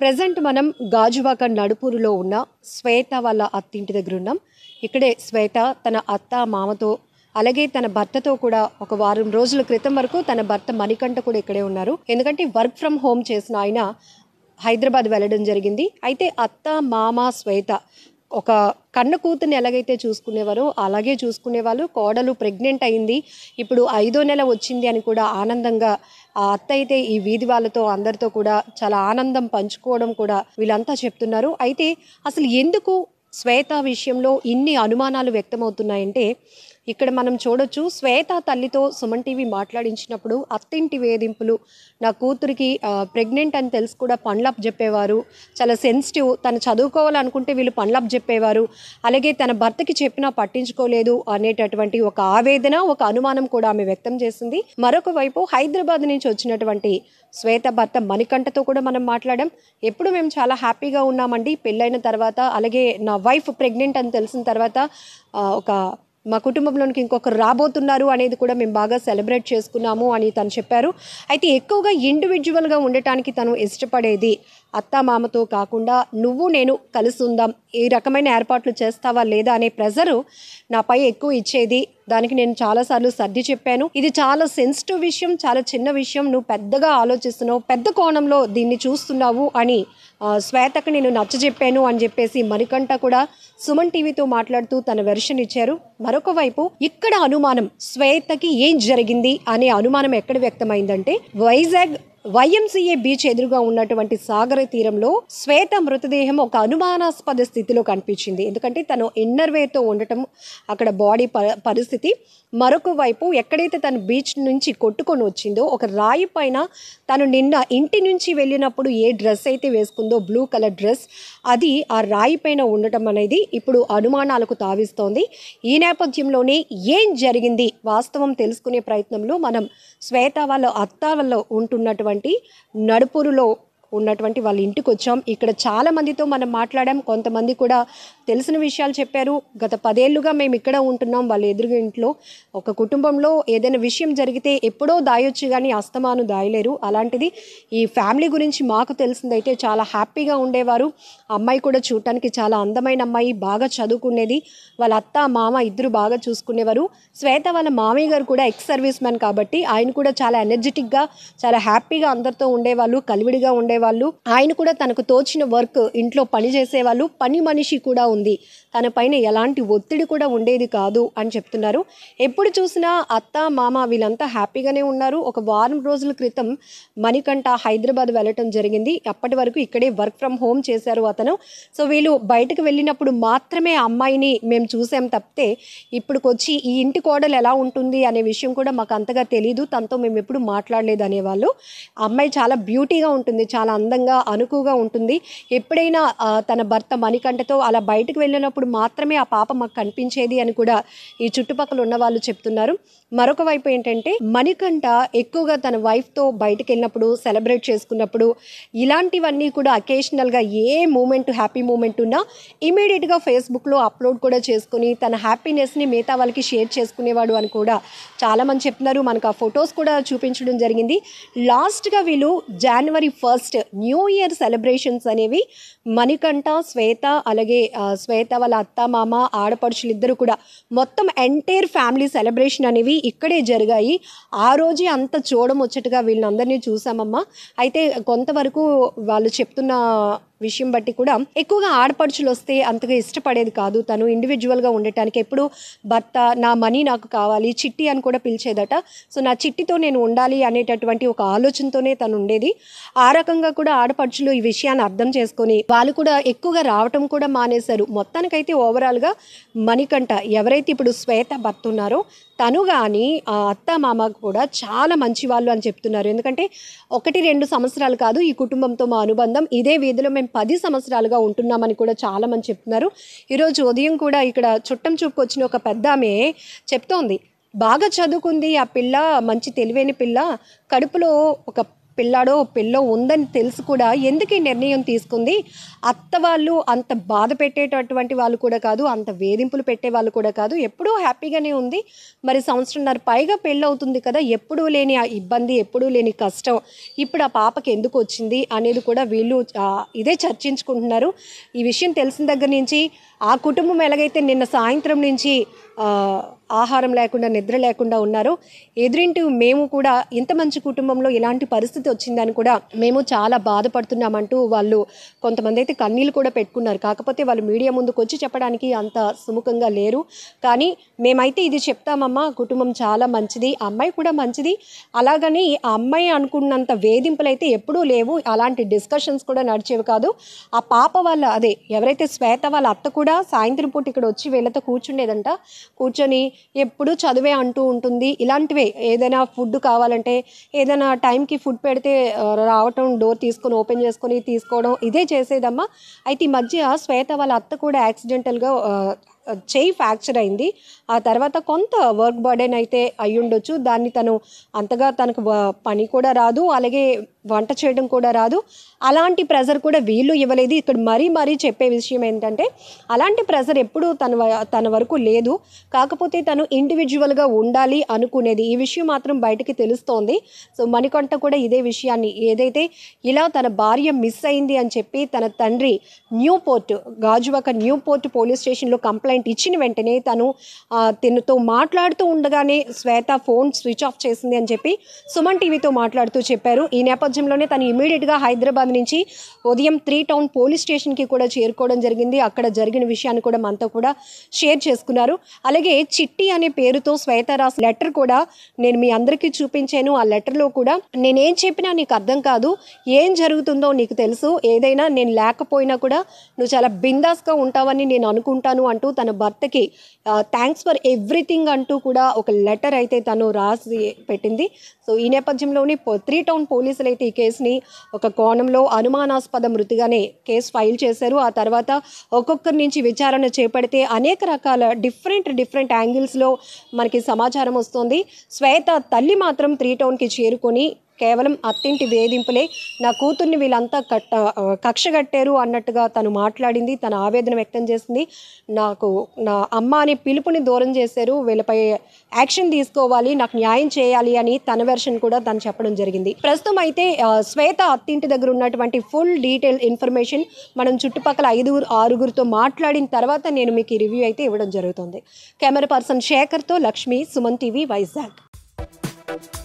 present మనం గాజువాక నడుపూరులో ఉన్న శ్వేత వాళ్ళ అత్తింటి దగ్గర ఉన్నాం ఇక్కడే శ్వేత తన అత్త మామతో అలాగే తన భర్తతో కూడా ఒక వారం రోజుల క్రితం వరకు తన భర్త మణికంఠ కూడా ఇక్కడే ఉన్నారు ఎందుకంటే వర్క్ ఫ్రమ్ హోమ్ చేసిన ఆయన హైదరాబాద్ వెళ్ళడం జరిగింది అయితే అత్త మామ శ్వేత ఒక కన్న కూతుని ఎలాగైతే చూసుకునేవారో అలాగే చూసుకునేవాళ్ళు కోడలు ప్రెగ్నెంట్ అయింది ఇప్పుడు ఐదో నెల వచ్చింది అని కూడా ఆనందంగా ఆ అత్త అయితే ఈ వీధి వాళ్ళతో అందరితో కూడా చాలా ఆనందం పంచుకోవడం కూడా వీళ్ళంతా చెప్తున్నారు అయితే అసలు ఎందుకు శ్వేత విషయంలో ఇన్ని అనుమానాలు వ్యక్తమవుతున్నాయంటే ఇక్కడ మనం చూడొచ్చు శ్వేత తల్లితో సుమన్ టీవీ మాట్లాడించినప్పుడు అత్తింటి వేధింపులు నా కూతురికి ప్రెగ్నెంట్ అని తెలిసి కూడా పండ్లప్ చెప్పేవారు చాలా సెన్సిటివ్ తను చదువుకోవాలనుకుంటే వీళ్ళు పండ్లప్ చెప్పేవారు అలాగే తన భర్తకి చెప్పినా పట్టించుకోలేదు అనేటటువంటి ఒక ఆవేదన ఒక అనుమానం కూడా ఆమె వ్యక్తం చేసింది మరొక వైపు హైదరాబాద్ నుంచి వచ్చినటువంటి శ్వేత భర్త మణికంఠతో కూడా మనం మాట్లాడాం ఎప్పుడు మేము చాలా హ్యాపీగా ఉన్నామండి పెళ్ళైన తర్వాత అలాగే నా వైఫ్ ప్రెగ్నెంట్ అని తెలిసిన తర్వాత ఒక మా కుటుంబంలోనికి ఇంకొకరు రాబోతున్నారు అనేది కూడా మేము బాగా సెలబ్రేట్ చేసుకున్నాము అని తను చెప్పారు అయితే ఎక్కువగా ఇండివిజువల్గా ఉండటానికి తను ఇష్టపడేది అత్త మామతో కాకుండా నువ్వు నేను కలిసి ఉందాం ఈ రకమైన ఏర్పాట్లు చేస్తావా లేదా అనే ప్రెజరు నాపై ఎక్కువ ఇచ్చేది దానికి నేను చాలాసార్లు సర్ది చెప్పాను ఇది చాలా సెన్సిటివ్ విషయం చాలా చిన్న విషయం నువ్వు పెద్దగా ఆలోచిస్తున్నావు పెద్ద కోణంలో దీన్ని చూస్తున్నావు అని శ్వేతకు నేను నచ్చ చెప్పాను అని చెప్పేసి మరికంట కూడా సుమన్ టీవీతో మాట్లాడుతూ తన వెర్షన్ ఇచ్చారు మరొక వైపు ఇక్కడ అనుమానం శ్వేతకి ఏం జరిగింది అనే అనుమానం ఎక్కడ వ్యక్తమైందంటే వైజాగ్ వైఎంసీఏ బీచ్ ఎదురుగా ఉన్నటువంటి సాగర తీరంలో శ్వేత మృతదేహం ఒక అనుమానాస్పద స్థితిలో కనిపించింది ఎందుకంటే తను ఇన్నర్ ఉండటం అక్కడ బాడీ పరిస్థితి మరొక వైపు ఎక్కడైతే తను బీచ్ నుంచి కొట్టుకొని వచ్చిందో ఒక రాయి పైన తను నిన్న ఇంటి నుంచి వెళ్ళినప్పుడు ఏ డ్రెస్ అయితే వేసుకుందో బ్లూ కలర్ డ్రెస్ అది ఆ రాయి పైన ఉండటం అనేది ఇప్పుడు అనుమానాలకు తావిస్తోంది ఈ నేపథ్యంలోనే ఏం జరిగింది వాస్తవం తెలుసుకునే ప్రయత్నంలో మనం శ్వేత వాళ్ళ అత్త వాళ్ళ ఉంటున్నటువంటి ఉన్నటువంటి నడుపూరులో ఉన్నటువంటి వాళ్ళ ఇంటికి వచ్చాం ఇక్కడ చాలా మందితో మనం మాట్లాడాం కొంతమంది కూడా తెలిసిన విషయాలు చెప్పారు గత పదేళ్లుగా మేము ఇక్కడ ఉంటున్నాం వాళ్ళ ఎదురు ఇంట్లో ఒక కుటుంబంలో ఏదైనా విషయం జరిగితే ఎప్పుడో దాయొచ్చు కానీ అస్తమాను దాయలేరు అలాంటిది ఈ ఫ్యామిలీ గురించి మాకు తెలిసిందైతే చాలా హ్యాపీగా ఉండేవారు అమ్మాయి కూడా చూడటానికి చాలా అందమైన అమ్మాయి బాగా చదువుకునేది వాళ్ళ అత్త మామ ఇద్దరు బాగా చూసుకునేవారు శ్వేత వాళ్ళ మామయ్య గారు కూడా ఎక్స్ సర్వీస్ మ్యాన్ కాబట్టి ఆయన కూడా చాలా ఎనర్జెటిక్గా చాలా హ్యాపీగా అందరితో ఉండేవాళ్ళు కలివిడిగా ఉండేవారు చేసేవాళ్ళు ఆయన కూడా తనకు తోచిన వర్క్ ఇంట్లో పని చేసేవాళ్ళు పని మనిషి కూడా ఉంది తన పైన ఎలాంటి ఒత్తిడి కూడా ఉండేది కాదు అని చెప్తున్నారు ఎప్పుడు చూసినా అత్త మామ వీళ్ళంతా హ్యాపీగానే ఉన్నారు ఒక వారం రోజుల క్రితం మణికంఠ హైదరాబాద్ వెళ్ళటం జరిగింది అప్పటి వరకు ఇక్కడే వర్క్ ఫ్రమ్ హోమ్ చేశారు అతను సో వీళ్ళు బయటకు వెళ్ళినప్పుడు మాత్రమే అమ్మాయిని మేము చూసాం తప్పితే వచ్చి ఈ ఇంటి కోడలు ఎలా ఉంటుంది అనే విషయం కూడా మాకు అంతగా తెలియదు తనతో మేము ఎప్పుడు మాట్లాడలేదు అనేవాళ్ళు అమ్మాయి చాలా బ్యూటీగా ఉంటుంది చాలా చాలా అందంగా అనుకుగా ఉంటుంది ఎప్పుడైనా తన భర్త మణికంఠతో అలా బయటకు వెళ్ళినప్పుడు మాత్రమే ఆ పాప మాకు కనిపించేది అని కూడా ఈ చుట్టుపక్కల ఉన్న వాళ్ళు చెప్తున్నారు మరొక వైపు ఏంటంటే మణికంఠ ఎక్కువగా తన వైఫ్తో బయటకు వెళ్ళినప్పుడు సెలబ్రేట్ చేసుకున్నప్పుడు ఇలాంటివన్నీ కూడా అకేషనల్గా ఏ మూమెంట్ హ్యాపీ మూమెంట్ ఉన్నా ఇమీడియట్గా ఫేస్బుక్లో అప్లోడ్ కూడా చేసుకుని తన హ్యాపీనెస్ని మిగతా వాళ్ళకి షేర్ చేసుకునేవాడు అని కూడా చాలామంది చెప్తున్నారు మనకు ఆ ఫొటోస్ కూడా చూపించడం జరిగింది లాస్ట్గా వీళ్ళు జనవరి ఫస్ట్ న్యూ ఇయర్ సెలబ్రేషన్స్ అనేవి మణికంఠ శ్వేత అలాగే శ్వేత వాళ్ళ అత్త మామ ఆడపడుచులు ఇద్దరు కూడా మొత్తం ఎంటైర్ ఫ్యామిలీ సెలబ్రేషన్ అనేవి ఇక్కడే జరిగాయి ఆ రోజే అంత చూడముచ్చటగా వీళ్ళందరినీ చూసామమ్మా అయితే కొంతవరకు వాళ్ళు చెప్తున్న విషయం బట్టి కూడా ఎక్కువగా ఆడపడుచులు వస్తే అంతగా ఇష్టపడేది కాదు తను ఇండివిజువల్గా ఉండటానికి ఎప్పుడు భర్త నా మనీ నాకు కావాలి చిట్టి అని కూడా పిలిచేదట సో నా చిట్టితో నేను ఉండాలి అనేటటువంటి ఒక ఆలోచనతోనే తను ఉండేది ఆ రకంగా కూడా ఆడపడుచులు ఈ విషయాన్ని అర్థం చేసుకొని వాళ్ళు కూడా ఎక్కువగా రావటం కూడా మానేశారు మొత్తానికైతే ఓవరాల్గా మణికంఠ ఎవరైతే ఇప్పుడు శ్వేత భర్త ఉన్నారో తను కానీ ఆ అత్త మామకు కూడా చాలా మంచి వాళ్ళు అని చెప్తున్నారు ఎందుకంటే ఒకటి రెండు సంవత్సరాలు కాదు ఈ కుటుంబంతో మా అనుబంధం ఇదే వీధిలో మేము పది సంవత్సరాలుగా ఉంటున్నామని కూడా చాలామంది చెప్తున్నారు ఈరోజు ఉదయం కూడా ఇక్కడ చుట్టం చూపుకు వచ్చిన ఒక పెద్ద ఆమె చెప్తోంది బాగా చదువుకుంది ఆ పిల్ల మంచి తెలివైన పిల్ల కడుపులో ఒక పిల్లాడో పిల్లో ఉందని తెలిసి కూడా ఎందుకు ఈ నిర్ణయం తీసుకుంది అత్త వాళ్ళు అంత బాధ పెట్టేటటువంటి వాళ్ళు కూడా కాదు అంత వేధింపులు పెట్టే వాళ్ళు కూడా కాదు ఎప్పుడూ హ్యాపీగానే ఉంది మరి సంవత్సరంన్నర పైగా పెళ్ళి అవుతుంది కదా ఎప్పుడూ లేని ఆ ఇబ్బంది ఎప్పుడూ లేని కష్టం ఇప్పుడు ఆ పాపకి ఎందుకు వచ్చింది అనేది కూడా వీళ్ళు ఇదే చర్చించుకుంటున్నారు ఈ విషయం తెలిసిన దగ్గర నుంచి ఆ కుటుంబం ఎలాగైతే నిన్న సాయంత్రం నుంచి ఆహారం లేకుండా నిద్ర లేకుండా ఉన్నారు ఎదురింటి మేము కూడా ఇంత మంచి కుటుంబంలో ఇలాంటి పరిస్థితి వచ్చిందని కూడా మేము చాలా బాధపడుతున్నామంటూ వాళ్ళు కొంతమంది అయితే కన్నీళ్ళు కూడా పెట్టుకున్నారు కాకపోతే వాళ్ళు మీడియా ముందుకు వచ్చి చెప్పడానికి అంత సుముఖంగా లేరు కానీ మేమైతే ఇది చెప్తామమ్మా కుటుంబం చాలా మంచిది అమ్మాయి కూడా మంచిది అలాగని ఆ అమ్మాయి అనుకున్నంత వేధింపులు అయితే ఎప్పుడూ లేవు అలాంటి డిస్కషన్స్ కూడా నడిచేవి కాదు ఆ పాప వాళ్ళ అదే ఎవరైతే శ్వేత వాళ్ళ అత్త కూడా సాయంత్రం పూట ఇక్కడ వచ్చి వీళ్ళతో కూర్చుండేదంట కూర్చొని ఎప్పుడు చదువే అంటూ ఉంటుంది ఇలాంటివే ఏదైనా ఫుడ్ కావాలంటే ఏదైనా టైంకి ఫుడ్ పెడితే రావటం డోర్ తీసుకొని ఓపెన్ చేసుకొని తీసుకోవడం ఇదే చేసేదమ్మా అయితే ఈ మధ్య శ్వేత వాళ్ళ అత్త కూడా యాక్సిడెంటల్గా చేయి ఫ్రాక్చర్ అయింది ఆ తర్వాత కొంత వర్క్ బర్డెన్ అయితే అయ్యుండొచ్చు దాన్ని తను అంతగా తనకు పని కూడా రాదు అలాగే వంట చేయడం కూడా రాదు అలాంటి ప్రెజర్ కూడా వీళ్ళు ఇవ్వలేదు ఇక్కడ మరీ మరీ చెప్పే విషయం ఏంటంటే అలాంటి ప్రెజర్ ఎప్పుడూ తన తన వరకు లేదు కాకపోతే తను ఇండివిజువల్గా ఉండాలి అనుకునేది ఈ విషయం మాత్రం బయటకి తెలుస్తోంది సో మణికంఠ కూడా ఇదే విషయాన్ని ఏదైతే ఇలా తన భార్య మిస్ అయింది అని చెప్పి తన తండ్రి new port Gajuwaka new port police స్టేషన్లో కంప్లైంట్ కంప్లైంట్ ఇచ్చిన వెంటనే తను తనతో మాట్లాడుతూ ఉండగానే శ్వేత ఫోన్ స్విచ్ ఆఫ్ చేసింది అని చెప్పి సుమన్ టీవీతో మాట్లాడుతూ చెప్పారు ఈ నేపథ్యంలోనే తను ఇమీడియట్గా హైదరాబాద్ నుంచి ఉదయం త్రీ టౌన్ పోలీస్ స్టేషన్కి కూడా చేరుకోవడం జరిగింది అక్కడ జరిగిన విషయాన్ని కూడా మనతో కూడా షేర్ చేసుకున్నారు అలాగే చిట్టి అనే పేరుతో శ్వేత రాసిన లెటర్ కూడా నేను మీ అందరికీ చూపించాను ఆ లెటర్లో కూడా నేనేం చెప్పినా నీకు అర్థం కాదు ఏం జరుగుతుందో నీకు తెలుసు ఏదైనా నేను లేకపోయినా కూడా నువ్వు చాలా బిందాస్గా ఉంటావని నేను అనుకుంటాను అంటూ తన భర్తకి థ్యాంక్స్ ఫర్ ఎవ్రీథింగ్ అంటూ కూడా ఒక లెటర్ అయితే తను రాసి పెట్టింది సో ఈ నేపథ్యంలోని త్రీ టౌన్ పోలీసులు అయితే ఈ కేసుని ఒక కోణంలో అనుమానాస్పద మృతిగానే కేసు ఫైల్ చేశారు ఆ తర్వాత ఒక్కొక్కరి నుంచి విచారణ చేపడితే అనేక రకాల డిఫరెంట్ డిఫరెంట్ యాంగిల్స్లో మనకి సమాచారం వస్తుంది శ్వేత తల్లి మాత్రం త్రీ టౌన్కి చేరుకొని కేవలం అత్తింటి వేధింపులే నా కూతుర్ని వీళ్ళంతా కట్ట కక్ష కట్టారు అన్నట్టుగా తను మాట్లాడింది తన ఆవేదన వ్యక్తం చేసింది నాకు నా అమ్మ పిలుపుని దూరం చేశారు వీళ్ళపై యాక్షన్ తీసుకోవాలి నాకు న్యాయం చేయాలి అని తన వెర్షన్ కూడా తను చెప్పడం జరిగింది ప్రస్తుతం అయితే శ్వేత అత్తింటి దగ్గర ఉన్నటువంటి ఫుల్ డీటెయిల్ ఇన్ఫర్మేషన్ మనం చుట్టుపక్కల ఐదుగురు ఆరుగురితో మాట్లాడిన తర్వాత నేను మీకు ఈ రివ్యూ అయితే ఇవ్వడం జరుగుతుంది కెమెరా పర్సన్ శేఖర్తో లక్ష్మి సుమన్ టీవీ వైజాగ్